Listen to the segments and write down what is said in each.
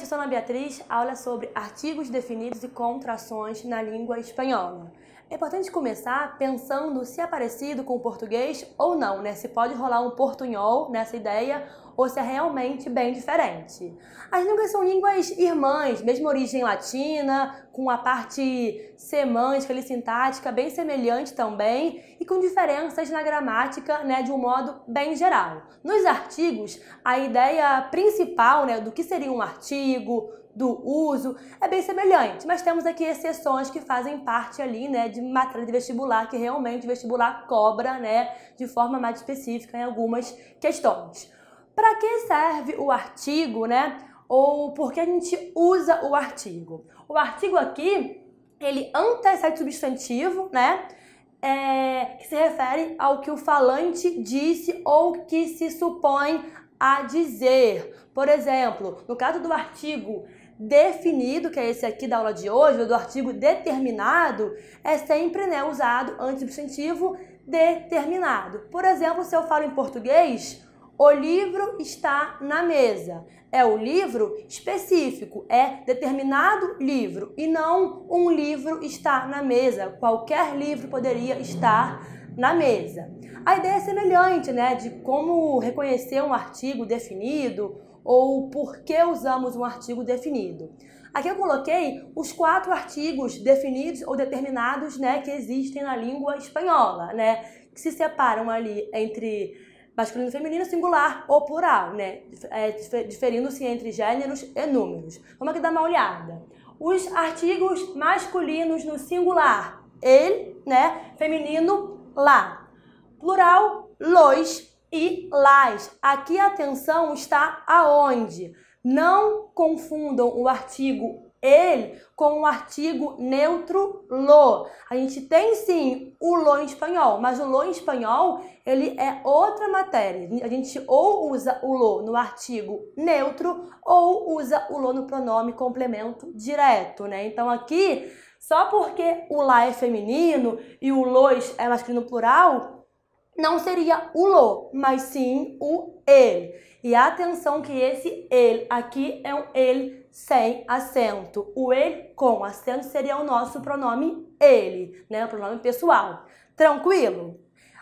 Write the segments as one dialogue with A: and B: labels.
A: gente, eu sou a Beatriz, aula sobre artigos definidos e contrações na língua espanhola. É importante começar pensando se é parecido com o português ou não, né? Se pode rolar um portunhol nessa ideia ou se é realmente bem diferente. As línguas são línguas irmãs, mesma origem latina, com a parte semântica e sintática bem semelhante também e com diferenças na gramática né, de um modo bem geral. Nos artigos, a ideia principal né, do que seria um artigo, do uso é bem semelhante, mas temos aqui exceções que fazem parte ali, né, de matéria de vestibular que realmente o vestibular cobra, né, de forma mais específica em algumas questões para que serve o artigo, né? Ou por que a gente usa o artigo? O artigo aqui, ele antecede substantivo, né? É, que se refere ao que o falante disse ou que se supõe a dizer. Por exemplo, no caso do artigo definido, que é esse aqui da aula de hoje, ou do artigo determinado, é sempre né, usado antes do substantivo determinado. Por exemplo, se eu falo em português, o livro está na mesa. É o livro específico, é determinado livro e não um livro está na mesa. Qualquer livro poderia estar na mesa. A ideia é semelhante, né, de como reconhecer um artigo definido ou por que usamos um artigo definido. Aqui eu coloquei os quatro artigos definidos ou determinados, né, que existem na língua espanhola, né, que se separam ali entre masculino e feminino singular ou plural, né? É, diferindo-se entre gêneros e números. Vamos aqui dar uma olhada. Os artigos masculinos no singular, ele, né? Feminino, lá. Plural, los e las. Aqui a atenção está aonde? Não confundam o artigo ele com o artigo neutro lo. A gente tem sim o lo em espanhol, mas o lo em espanhol ele é outra matéria. A gente ou usa o lo no artigo neutro ou usa o lo no pronome complemento direto, né? Então aqui, só porque o lá é feminino e o los é, é masculino plural, não seria o lo, mas sim o ele. E atenção que esse ele aqui é um ele sem acento. O ele com acento seria o nosso pronome ele, né? O pronome pessoal. Tranquilo?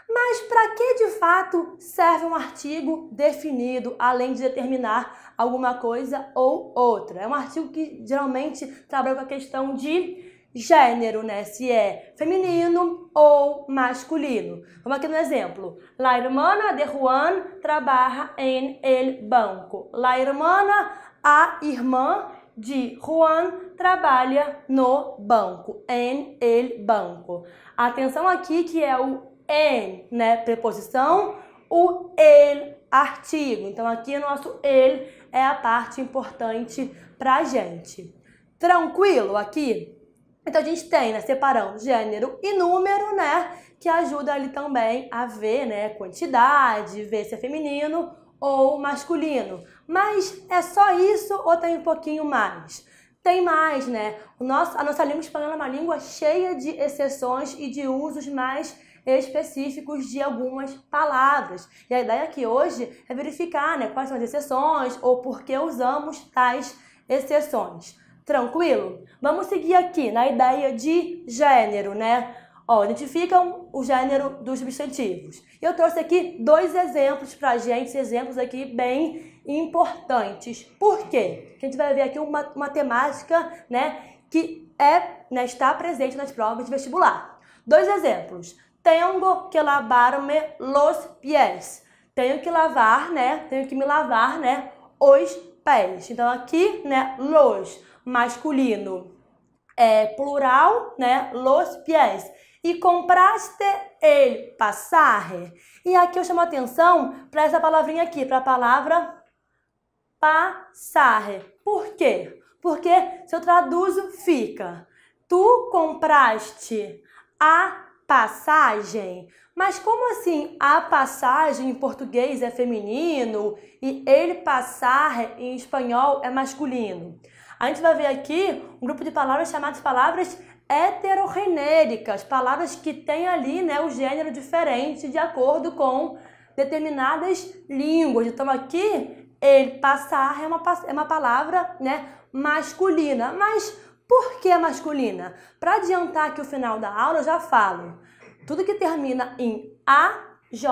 A: Mas para que de fato serve um artigo definido, além de determinar alguma coisa ou outra? É um artigo que geralmente trabalha com a questão de gênero, né? Se é feminino ou masculino. Vamos aqui no exemplo. La hermana de Juan trabalha em el banco. La hermana a irmã de Juan trabalha no banco. En el banco. Atenção aqui que é o en, né? Preposição, o el artigo. Então aqui o é nosso ele é a parte importante pra gente. Tranquilo aqui? Então a gente tem, né, separando gênero e número, né, que ajuda ali também a ver, né, quantidade, ver se é feminino ou masculino. Mas é só isso ou tem um pouquinho mais? Tem mais, né? O nosso, a nossa língua espanhola é uma língua cheia de exceções e de usos mais específicos de algumas palavras. E a ideia aqui hoje é verificar né, quais são as exceções ou por que usamos tais exceções. Tranquilo? Vamos seguir aqui na ideia de gênero, né? Ó, identificam o gênero dos substantivos. Eu trouxe aqui dois exemplos para a gente, exemplos aqui bem importantes. Por quê? Porque a gente vai ver aqui uma, uma temática né, que é, né, está presente nas provas de vestibular. Dois exemplos. Tengo que lavarme los pies. Tenho que lavar, né? Tenho que me lavar, né? Os pés. Então aqui, né? Los, masculino, é, plural, né? Los pies e compraste ele passare. E aqui eu chamo atenção para essa palavrinha aqui, para a palavra passare. Por quê? Porque se eu traduzo, fica. Tu compraste a passagem. Mas como assim a passagem em português é feminino e ele passar em espanhol é masculino? A gente vai ver aqui um grupo de palavras chamadas palavras heterogenéricas, palavras que têm ali né, o gênero diferente de acordo com determinadas línguas. Então aqui ele passar é uma, é uma palavra né, masculina. Mas por que masculina? Para adiantar que o final da aula eu já falo. Tudo que termina em AJ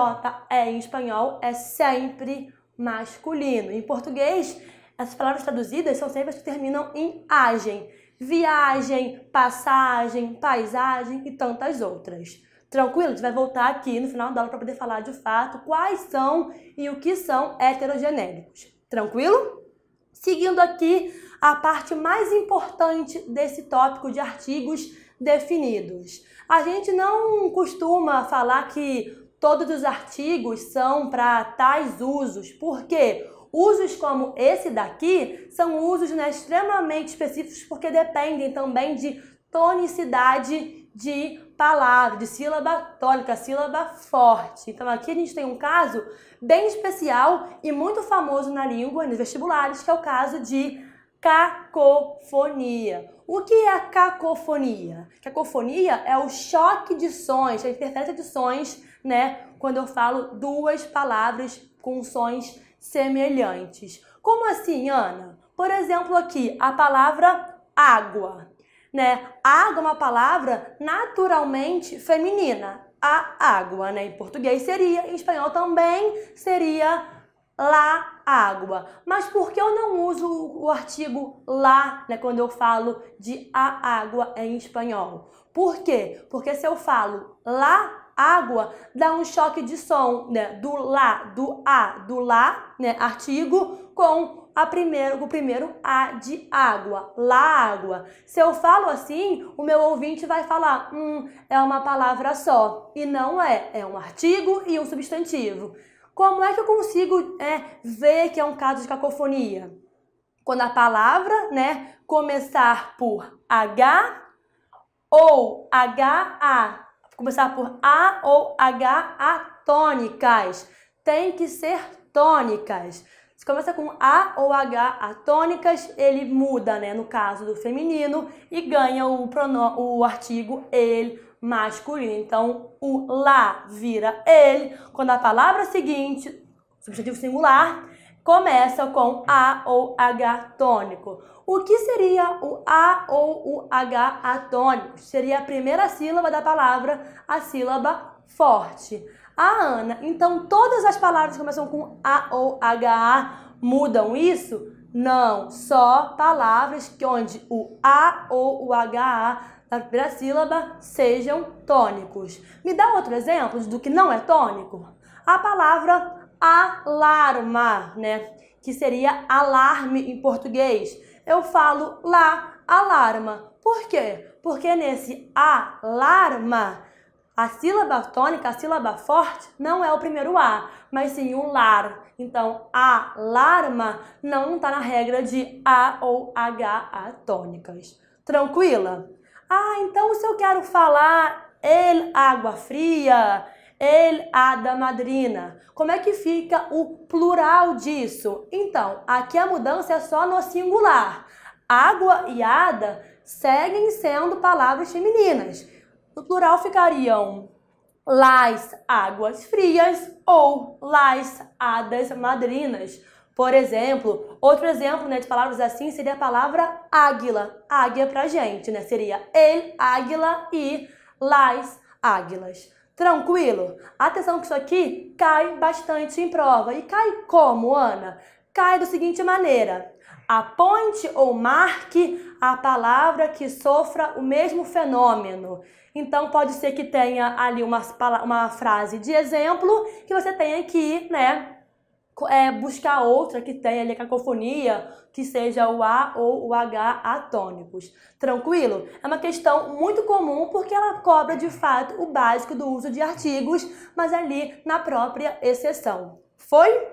A: é em espanhol é sempre masculino. Em português, essas palavras traduzidas são sempre as que terminam em agem viagem, passagem, paisagem e tantas outras. Tranquilo? A gente vai voltar aqui no final da aula para poder falar de fato quais são e o que são heterogenéricos. Tranquilo? Seguindo aqui a parte mais importante desse tópico de artigos definidos. A gente não costuma falar que todos os artigos são para tais usos, porque Usos como esse daqui são usos né, extremamente específicos porque dependem também de tonicidade de palavra, de sílaba tônica, sílaba forte. Então aqui a gente tem um caso bem especial e muito famoso na língua, nos vestibulares, que é o caso de cacofonia. O que é a cacofonia? Cacofonia é o choque de sons, é a interferência de sons, né? Quando eu falo duas palavras com sons semelhantes. Como assim, Ana? Por exemplo, aqui a palavra água, né? Água é uma palavra naturalmente feminina. A água, né? Em português seria, em espanhol também seria la água. Mas por que eu não uso o artigo lá, né, quando eu falo de a água em espanhol? Por quê? Porque se eu falo la água, dá um choque de som, né? Do lá, do a, do lá, né? Artigo com a primeiro, o primeiro a de água, lá água. Se eu falo assim, o meu ouvinte vai falar, hum, é uma palavra só. E não é, é um artigo e um substantivo. Como é que eu consigo é, ver que é um caso de cacofonia? Quando a palavra, né, começar por H ou HA, começar por A ou H atônicas. Tem que ser tônicas. Se começa com A ou H atônicas, ele muda, né? No caso do feminino, e ganha o, pronome, o artigo ele masculino. Então, o lá vira ele. Quando a palavra seguinte, substantivo singular, começa com A ou H tônico. O que seria o A ou o H atônico? Seria a primeira sílaba da palavra, a sílaba forte. A Ana, então todas as palavras que começam com A ou HA mudam isso? Não, só palavras que onde o A ou o HA da primeira sílaba sejam tônicos. Me dá outro exemplo do que não é tônico? A palavra alarma, né? Que seria alarme em português. Eu falo lá, alarma. Por quê? Porque nesse alarma, a sílaba tônica, a sílaba forte, não é o primeiro A, mas sim o lar. Então, alarma não está na regra de A ou h tônicas. Tranquila? Ah, então se eu quero falar el água fria, ele a da madrina. Como é que fica o plural disso? Então, aqui a mudança é só no singular. Água e ada seguem sendo palavras femininas. No plural ficariam las águas frias ou las hadas madrinas. Por exemplo, outro exemplo né, de palavras assim seria a palavra águila. Águia pra gente, né? Seria el águila e las águilas. Tranquilo? Atenção que isso aqui cai bastante em prova. E cai como, Ana? Cai da seguinte maneira. Aponte ou marque a palavra que sofra o mesmo fenômeno. Então, pode ser que tenha ali uma, uma frase de exemplo que você tenha que, né, é, buscar outra que tenha ali a cacofonia, que seja o A ou o H atônicos. Tranquilo? É uma questão muito comum porque ela cobra de fato o básico do uso de artigos, mas ali na própria exceção. Foi?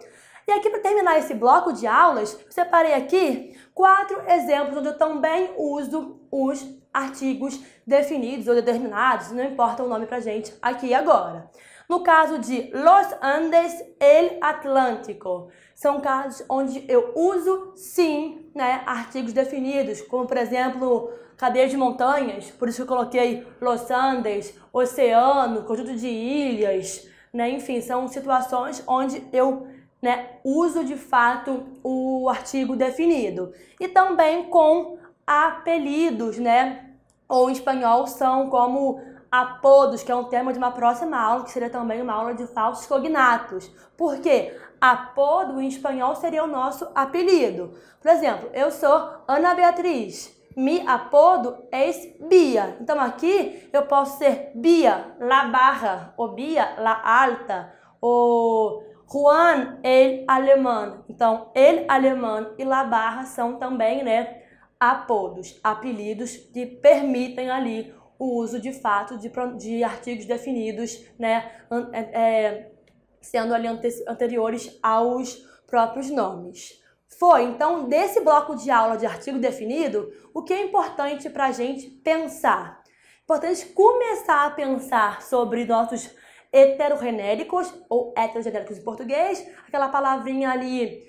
A: E aqui para terminar esse bloco de aulas, separei aqui quatro exemplos onde eu também uso os artigos definidos ou determinados, não importa o nome para gente aqui agora. No caso de Los Andes, El Atlântico, são casos onde eu uso sim, né, artigos definidos, como por exemplo, cadeia de montanhas, por isso eu coloquei Los Andes, oceano, conjunto de ilhas, né? Enfim, são situações onde eu né, uso de fato o artigo definido. E também com apelidos, né? Ou em espanhol são como apodos, que é um tema de uma próxima aula, que seria também uma aula de falsos cognatos. Por quê? Apodo em espanhol seria o nosso apelido. Por exemplo, eu sou Ana Beatriz. Mi apodo é Bia. Então aqui eu posso ser Bia la barra, ou Bia la alta, ou Juan el alemão. Então el alemão e la barra são também, né, apodos, apelidos que permitem ali o uso de fato de, de artigos definidos, né, é, é, sendo ali ante anteriores aos próprios nomes. Foi, então, desse bloco de aula de artigo definido, o que é importante para a gente pensar? Importante começar a pensar sobre nossos heterogenéricos, ou heterogenéricos em português, aquela palavrinha ali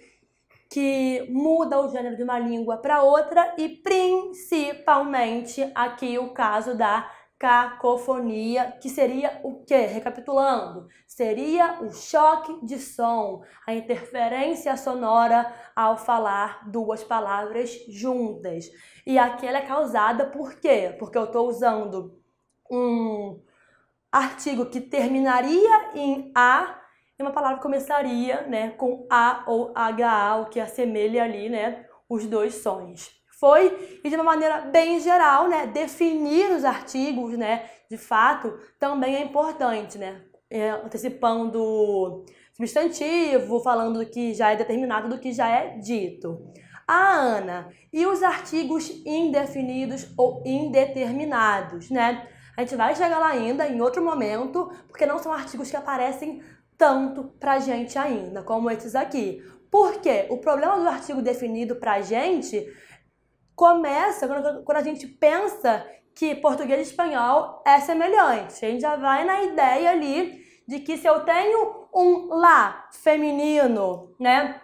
A: que muda o gênero de uma língua para outra e principalmente aqui o caso da cacofonia, que seria o que? Recapitulando, seria o choque de som, a interferência sonora ao falar duas palavras juntas. E aqui ela é causada por quê? Porque eu estou usando um artigo que terminaria em a e uma palavra começaria né, com A ou HA, o que assemelha ali né, os dois sons. Foi, e de uma maneira bem geral, né, definir os artigos, né, de fato, também é importante, né, é, antecipando substantivo, falando do que já é determinado, do que já é dito. A Ana, e os artigos indefinidos ou indeterminados, né? A gente vai chegar lá ainda em outro momento, porque não são artigos que aparecem tanto para gente ainda, como esses aqui. Porque o problema do artigo definido para gente começa quando, quando a gente pensa que português e espanhol é semelhante. A gente já vai na ideia ali de que se eu tenho um lá feminino, né,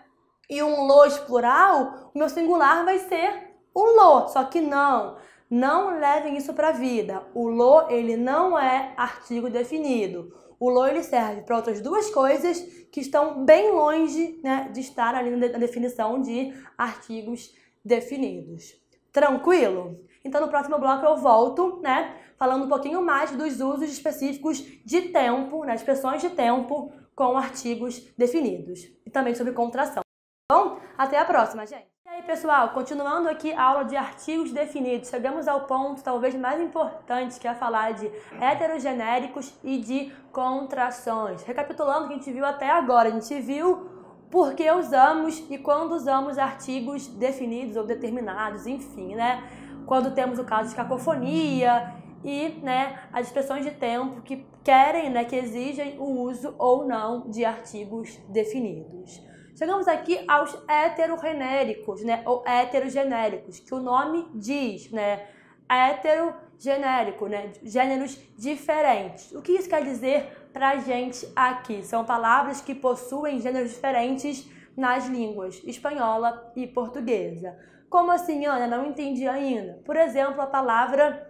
A: e um los plural, o meu singular vai ser o lo. Só que não, não levem isso para a vida. O lo ele não é artigo definido. O low ele serve para outras duas coisas que estão bem longe né, de estar ali na definição de artigos definidos. Tranquilo? Então no próximo bloco eu volto, né, falando um pouquinho mais dos usos específicos de tempo, né, expressões de tempo com artigos definidos e também sobre contração. Tá bom, até a próxima, gente aí, pessoal? Continuando aqui a aula de artigos definidos, chegamos ao ponto talvez mais importante, que é falar de heterogenéricos e de contrações. Recapitulando o que a gente viu até agora, a gente viu por que usamos e quando usamos artigos definidos ou determinados, enfim, né? Quando temos o caso de cacofonia e né, as expressões de tempo que querem, né, que exigem o uso ou não de artigos definidos. Chegamos aqui aos heterogenéricos, né? Ou heterogenéricos, que o nome diz, né? Heterogenérico, né? Gêneros diferentes. O que isso quer dizer pra gente aqui? São palavras que possuem gêneros diferentes nas línguas espanhola e portuguesa. Como assim, Ana? Não entendi ainda. Por exemplo, a palavra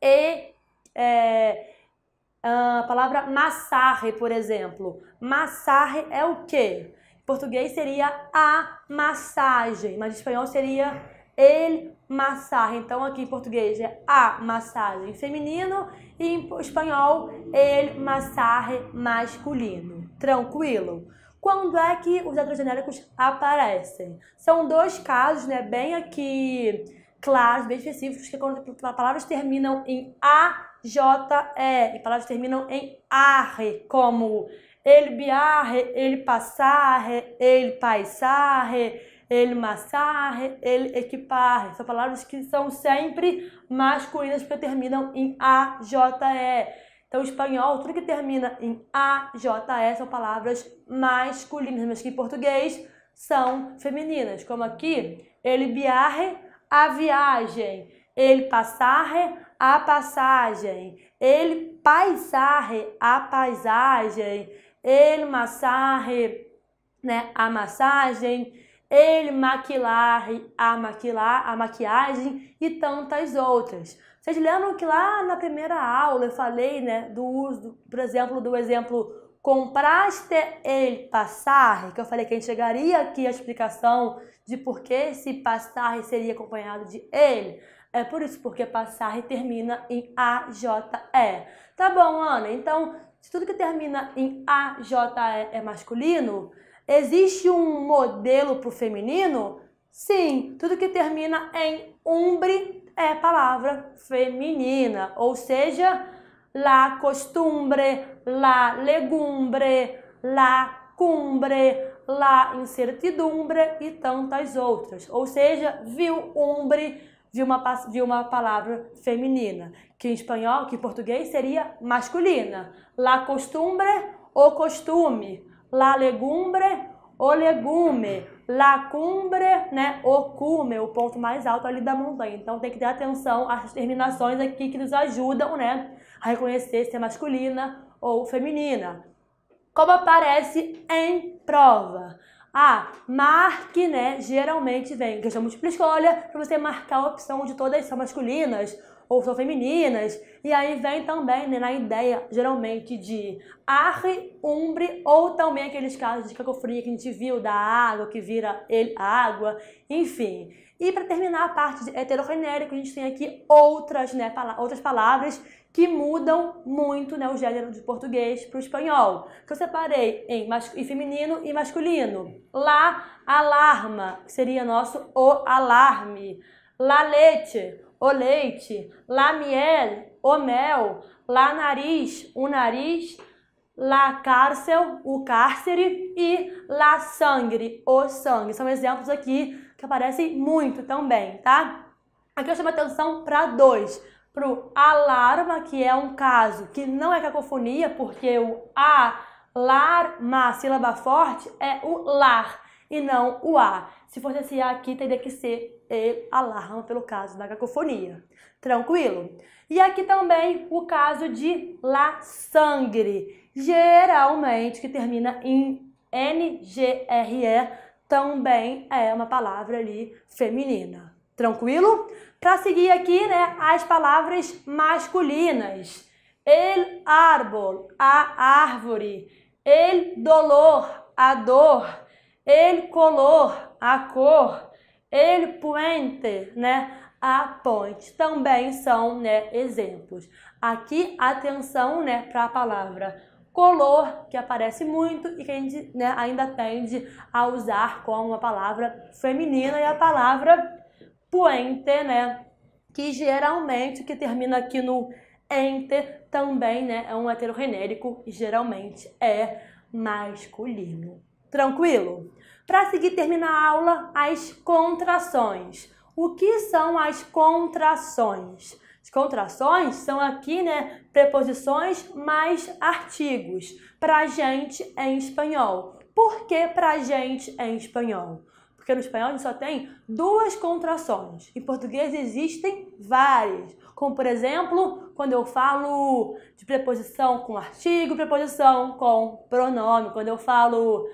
A: e é, a palavra massarre, por exemplo. Massarre é o quê? português seria a massagem, mas em espanhol seria el massar. Então aqui em português é a massagem feminino e em espanhol el massar masculino. Tranquilo. Quando é que os heterogenéricos aparecem? São dois casos, né, bem aqui claros, bem específicos, que quando as palavras terminam em a, j, e, e palavras terminam em ar, como ele biarre, ele passarre, ele paisarre, ele massarre, ele equiparre. São palavras que são sempre masculinas porque terminam em AJE. Então, espanhol, tudo que termina em AJE são palavras masculinas, mas que em português são femininas. Como aqui, ele biarre, a viagem. Ele passarre, a passagem. Ele paisarre, a paisagem ele massage, né, a massagem, ele maquilar, a maquilar, a maquiagem e tantas outras. Vocês lembram que lá na primeira aula eu falei, né, do uso, por exemplo, do exemplo compraste ele passar, que eu falei que a gente chegaria aqui à explicação de por que esse passar seria acompanhado de ele. É por isso, porque passar termina em AJE. Tá bom, Ana? Então, se tudo que termina em AJ é masculino, existe um modelo para o feminino? Sim, tudo que termina em umbre é palavra feminina, ou seja, la costumbre, la legumbre, la cumbre, la incertidumbre e tantas outras. Ou seja, viu umbre de uma, de uma palavra feminina, que em espanhol, que em português seria masculina. La costumbre, o costume. La legumbre, o legume. La cumbre, né, o cume, o ponto mais alto ali da montanha. Então tem que ter atenção às terminações aqui que nos ajudam, né, a reconhecer se é masculina ou feminina. Como aparece em prova. Ah, marque, né? Geralmente vem questão múltipla escolha para você marcar a opção de todas são masculinas ou são femininas. E aí vem também né, na ideia, geralmente, de arre, umbre, ou também aqueles casos de cacofonia que a gente viu da água que vira ele, água, enfim. E para terminar a parte de a gente tem aqui outras, né, pala outras palavras que mudam muito né, o gênero de português para o espanhol. Que eu separei em, em feminino e masculino. Lá, alarma, que seria nosso o alarme. La leite, o leite. La miel, o mel. La nariz, o nariz. La cárcel, o cárcere. E la sangre, o sangue. São exemplos aqui que aparecem muito também, tá? Aqui eu chamo atenção para dois. Para o alarma, que é um caso que não é cacofonia, porque o alarma, sílaba forte, é o lar e não o a. Se fosse esse a aqui, teria que ser e alarma pelo caso da cacofonia. Tranquilo? E aqui também o caso de la sangre, geralmente que termina em NGRE também é uma palavra ali feminina. Tranquilo? Para seguir aqui, né, as palavras masculinas. El árbol, a árvore. El dolor, a dor. El color, a cor. El puente, né, a ponte. Também são, né, exemplos. Aqui, atenção, né, para a palavra color, que aparece muito e que a gente né, ainda tende a usar como a palavra feminina e a palavra puente, né? Que geralmente, que termina aqui no ente, também né, é um heterogenérico e geralmente é masculino. Tranquilo? Para seguir, termina a aula, as contrações. O que são as contrações? As contrações são aqui, né, preposições mais artigos para gente é em espanhol. Por que para gente é em espanhol? Porque no espanhol a gente só tem duas contrações. Em português existem várias. Como, por exemplo, quando eu falo de preposição com artigo, preposição com pronome. Quando eu falo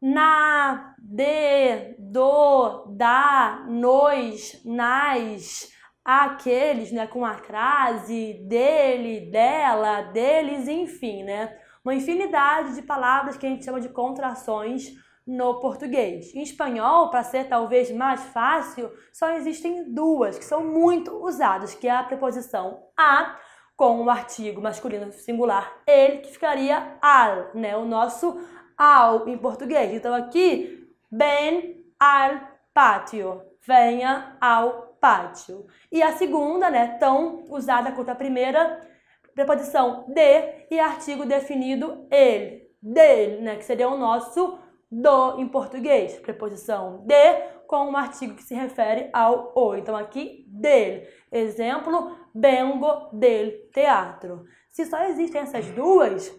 A: na, de, do, da, nos, nas aqueles, né, com a crase dele, dela, deles, enfim, né? Uma infinidade de palavras que a gente chama de contrações no português. Em espanhol, para ser talvez mais fácil, só existem duas que são muito usadas, que é a preposição a com o artigo masculino singular ele, que ficaria al, né? O nosso ao em português. Então aqui, venha al patio, venha ao pátio. E a segunda, né, tão usada quanto a primeira, preposição de e artigo definido ele, dele, né, que seria o nosso do em português. Preposição de com um artigo que se refere ao o. Então aqui dele. Exemplo, bengo del teatro. Se só existem essas duas,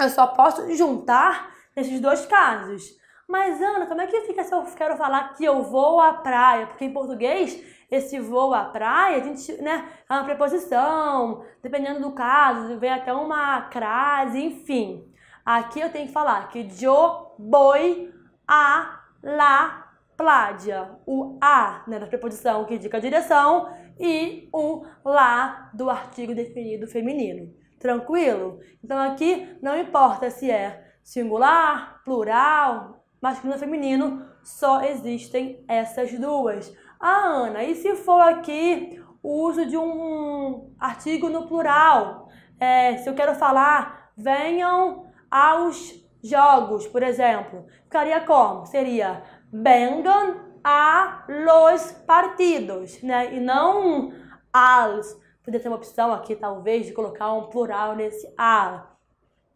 A: eu só posso juntar nesses dois casos. Mas Ana, como é que fica se eu quero falar que eu vou à praia? Porque em português esse voo à praia, a gente, né, é uma preposição, dependendo do caso, vem até uma crase, enfim. Aqui eu tenho que falar que jo boi a la pládia O a, né, da preposição que indica a direção e o lá do artigo definido feminino. Tranquilo? Então aqui não importa se é singular, plural, masculino ou feminino, só existem essas duas. Ah, Ana, e se for aqui o uso de um artigo no plural? É, se eu quero falar, venham aos jogos, por exemplo. Ficaria como? Seria vengan a los partidos, né? E não als. Poderia ter uma opção aqui, talvez, de colocar um plural nesse a.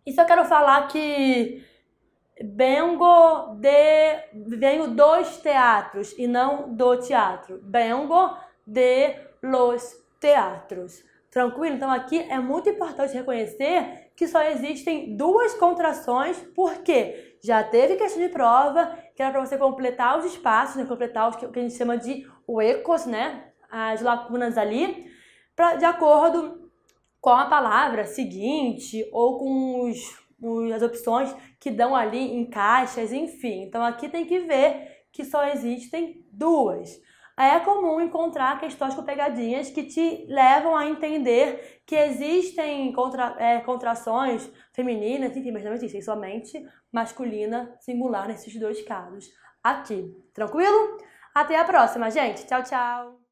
A: E se eu quero falar que Bengo de. Venho dos teatros e não do teatro. Bengo de los teatros. Tranquilo? Então aqui é muito importante reconhecer que só existem duas contrações, porque já teve questão de prova, que era para você completar os espaços, né? completar o que a gente chama de ecos né? As lacunas ali, pra, de acordo com a palavra seguinte ou com os as opções que dão ali em caixas, enfim. Então aqui tem que ver que só existem duas. É comum encontrar questões com pegadinhas que te levam a entender que existem contra, é, contrações femininas, enfim, mas não existem somente masculina singular nesses dois casos aqui. Tranquilo? Até a próxima, gente. Tchau, tchau.